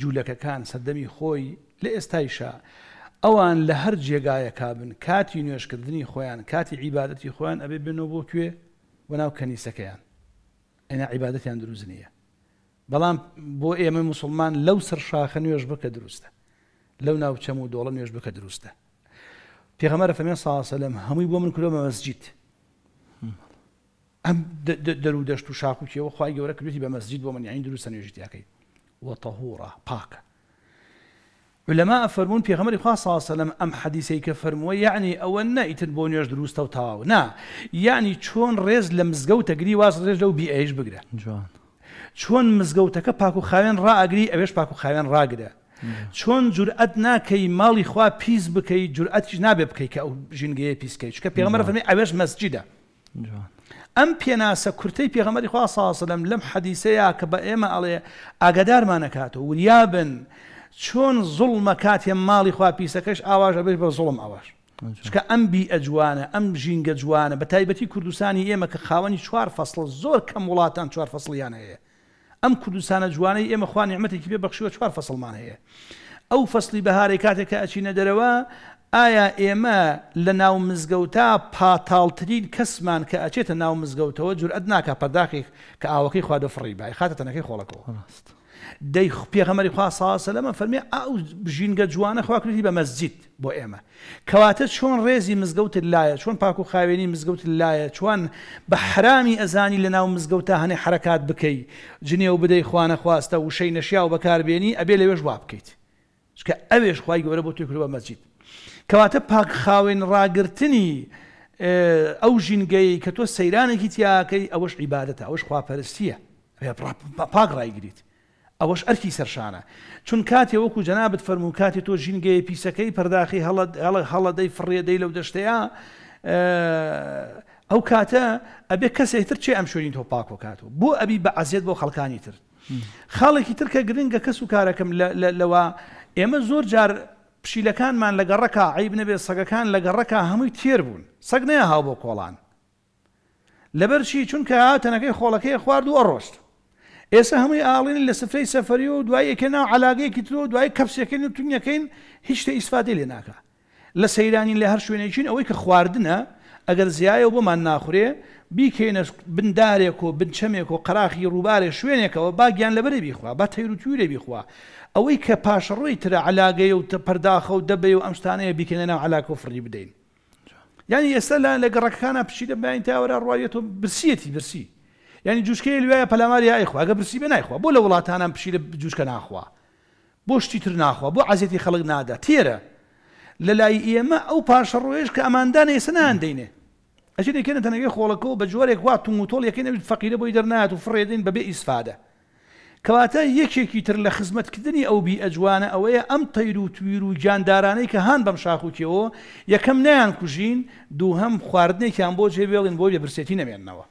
جوولەکەکان سەدەمی خۆی لە ئێستایشا ئەوان لە هەر جێگایە کابن کاتی نوێشکردنی خۆیان کاتی عیباەتی خۆیان ئەبێ بنەوە بۆ کوێ بەناو کەنیسەکەیان ئەنا عیباەتیان دروست نییە بەڵام بۆ ئێمە مسلمان لەو سەر شاخە نوێش بکە دروستە لەو ناوچەم و دۆڵە نوێش بکە دروستە پێغەمەرە فەمێ ساسەلم هەمووی بۆ من کلۆمە مەسجیت ئەم دەرو دەشت و شاکوکیەوە خخوای گەورە کردی بە مەسجد بۆ من یانی دروستە نوێژیتیاکەیت وتەهورە پاکە لەما فەرمونون پێغەمەری خواسەلم ئەم حەدیسەی کە فەرمووە یعنی ئەوە نەئیتن بۆ نوێژ دروستە و تاو نا یعنی چۆن ڕێز لە مزگەوتەگری واز ڕێژ لەو بیئش بگرە جوان چۆن مزگەوتەکە پاک و خاوێن ڕاگری ئەوێش پاک و خاوێن ڕاگرە چۆن جورئەت ناکەی ماڵی خوا پیس بکەی جورئەتیش نابێ بکەی کە ئەو ژینگەیە پیسکەی چکە پێغەمەرە فەرمی ئەوێش مەسجیدە جوان ئەم پێناسە کورتەی پێغەمەری خوا ساسەلم لەم حەدیسەیە کە بە ئێمە ئەڵێ ئاگدارمانەکاتەوە وریا بن چۆن زوڵمە کاتێ ماڵی خواپیسەکەش ئاواژە بێت بە زوڵم ئاواش چکە ئەم بی ئەجوانە ئەم ژینگە جوانە بە تایبەتی کوردستانی ئێمە کە خاوەنی چوار فەصل زۆر کەم وڵاتان چوار فەصلیان هەیە ئەم کوردستانە جوانەی ئێمە خوانی عمەتێکی پێ بەخشیوە چوار فەسڵمان هەیە ئەو فەصلی بەهارێک کاتێک کە ئەچینە دەرەوە ئایا ئێمە لە ناو مزگەوتا پاتاڵترین کەسمان کە ئەچێتە ناو مزگەوتەوە جورئەت ناکە پەداخی کە ئاوەکەی خواردە فڕی بای خاتە تەنەکەی خۆڵەکەەوە ڕاست دەی پێغەمەری خواساسە لەمە فەرمی ئاو ژینگە جوانە خواکردی بە مەزجیت بۆ ئێمە کەواتە چۆن ڕێزی مزگەوت لایە چۆن پاک و خاوێنی مزگەوت لایە چۆن بە حرامی ئەزانی لە ناو مزگەوتە هەنێ حرکات بکەی جنێ و بدەی خوانە خواستە وشەی نەشیا و بەکاربێنی ئەبێ لەوێژ وا بکەیت چکە ئەوێش خی گەورە بۆ توی کرد بە مەزجیت کەواتە پاک خاوێن ڕاگررتنی ئەو ژینگەی کە تۆ سەیرانێکی تیاکەی ئەوەش عیباەتە ئەوەش خواپەرستیە پاک ڕایگریت ئەوەش ئەرکی سەرشانە چون کاتێ وەکو جەنابەت فەرمو کاتی تۆ ژینگەی پیسەکەی پەرداخی هەڵەدەی فڕێدەی لەو دەشتەیە ئەو کاتە ئەبێ کەسێتر چێ ئەم شوێنین تۆ پاکۆ کاتەوە بۆ ئەبی بە عزیێت بۆ خەڵکانی تر خاڵێکی ترکە گرنگە کەس و کارەکەم لەوە ئێمە زۆر جار پشیلەکانمان لە گەڕەکە عیب نەبێت سەگەکان لە گەڕەکە هەمووی تێر بوون سەگ نەیە هاو بۆ کۆڵان لەبەرچی چونکە تەنەکەی خۆڵەکەی خوارد و ئەڕۆشت ئێستا هەمووی ئاڵین لە سفرەی سەفری و دوای یەکەنا علاگەیەکی تۆ دوای کەپسەکەین و تونیەکەین هیچ تە ئیسفادی لێ ناکە لە سەیرانی لە هەر شوێنێکین ئەوەی کە خواردنە ئەگەر زیایە و بۆمان ناخورێ بیکەینە بندارێک و بنچەمێک و قراخی ڕووبارێ شوێنێکەوە باگیان لەبەرێ بیخوا با تەیرروتیورێ بیخوا ئەوەی کە پاشەڕۆی ترە علاگەی و پەرداخە و دەبێ و ئەم شتانەیە بیکەێنەوە علاکە و فری بدەین یعنی ئێستا لا لە گەڕەکانە پشی دەبین تاوەرە ڕواایەت و برسیەتی برسی یعنی جوشکەی لوایە پەلاماری ئایخوا گە برسی بە نایخوا بۆ لە وڵاتانم پشی لە جوشکە ناخوا بۆ شتی تر ناخوا بۆ عزیەتی خەڵک نادا تێرە لە لای ئێمە ئەو پاشە ڕۆیش کە ئەماندانە سنان دەینێ ئەچێکێنە تەنەگەی خۆڵەکەەوە بە جۆرێک وا توموتۆڵ یەکەێنەویت فەقیرە بۆی دەرنات و فڕێدین بەبێ ئیسفادە کەواتە یەکێکی تر لە خزمەتکردنی ئەو بی ئەجوانە ئەوەیە ئەم تەیر و تویر و جاندارانەی کە هاان بەم شاخوکیەوە یەکەم نیان کوژین دوو هەم خواردنێکیان بۆ جێبێڵین بۆ لە برسێتی نەمێننەوە.